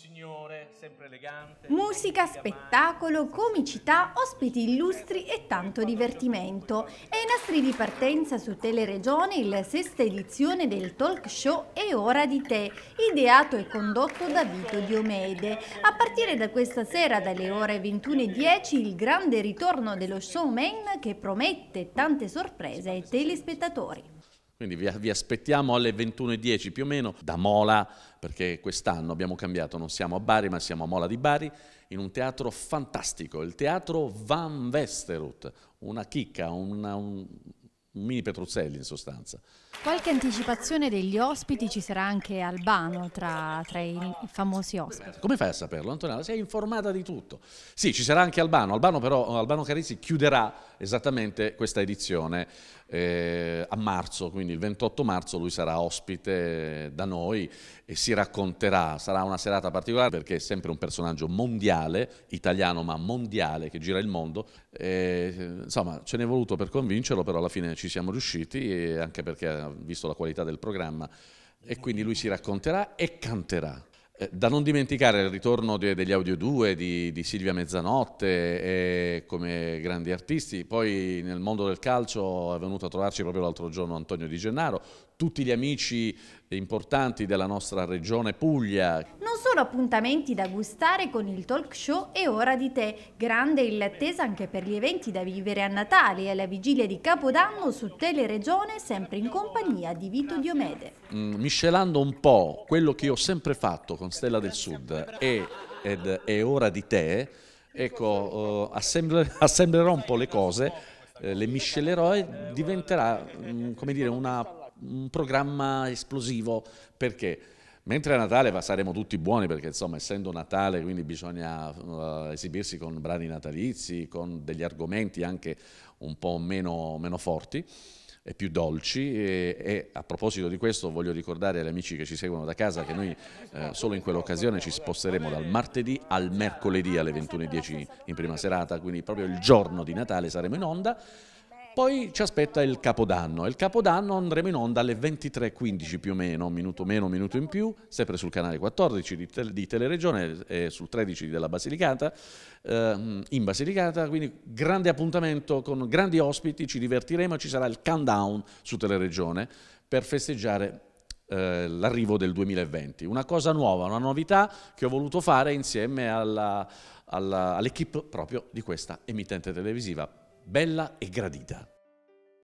signore, sempre elegante. Musica, spettacolo, comicità, ospiti illustri e tanto divertimento. È i nastri di partenza su Teleregione la sesta edizione del talk show E ora di te, ideato e condotto da Vito Diomede. A partire da questa sera dalle ore 21.10 il grande ritorno dello showman che promette tante sorprese ai telespettatori. Quindi vi, vi aspettiamo alle 21.10 più o meno da Mola, perché quest'anno abbiamo cambiato, non siamo a Bari ma siamo a Mola di Bari, in un teatro fantastico, il teatro Van Westerut, una chicca, una, un mini Petruzzelli in sostanza. Qualche anticipazione degli ospiti, ci sarà anche Albano tra, tra, i famosi ospiti. Come fai a saperlo Antonella? Sei informata di tutto. Sì, ci sarà anche Albano, Albano però Albano Carizzi chiuderà esattamente questa edizione eh, a marzo, quindi il 28 marzo lui sarà ospite eh, da noi e si racconterà, sarà una serata particolare perché è sempre un personaggio mondiale, italiano ma mondiale che gira il mondo, e, eh, insomma ce n'è voluto per convincerlo però alla fine ci siamo riusciti eh, anche perché ha visto la qualità del programma e quindi lui si racconterà e canterà. Eh, da non dimenticare il ritorno de, degli Audio 2 di, di Silvia Mezzanotte come grandi artisti, poi nel mondo del calcio è venuto a trovarci proprio l'altro giorno Antonio Di Gennaro, tutti gli amici importanti della nostra regione Puglia. Non sono appuntamenti da gustare con il talk show e ora di te. Grande il l'attesa anche per gli eventi da vivere a Natale e alla vigilia di Capodanno su Teleregione, sempre in compagnia di Vito Diomede. Mm, miscelando un po' quello che ho sempre fatto con Stella del Sud e ed È ora di te, ecco, uh, assemble, assemblerò un po' le cose, eh, le miscelerò e diventerà, um, come dire, una un programma esplosivo perché Mentre a Natale saremo tutti buoni perché insomma essendo Natale quindi bisogna uh, esibirsi con brani natalizi, con degli argomenti anche un po' meno, meno forti e più dolci e, e, a proposito di questo voglio ricordare agli amici che ci seguono da casa che noi eh, solo in quell'occasione ci sposteremo dal martedì al mercoledì alle 21.10 in prima serata, quindi proprio il giorno di Natale saremo in onda. Poi ci aspetta il Capodanno. Il Capodanno andremo in onda alle 23.15 più o meno, un minuto meno, un minuto in più, sempre sul canale 14 di, tel di Teleregione e sul 13 della Basilicata, eh, in Basilicata. Quindi grande appuntamento con grandi ospiti, ci divertiremo, ci sarà il countdown su Teleregione per festeggiare eh, l'arrivo del 2020. Una cosa nuova, una novità che ho voluto fare insieme all'equipe proprio di questa emittente televisiva bella e gradita.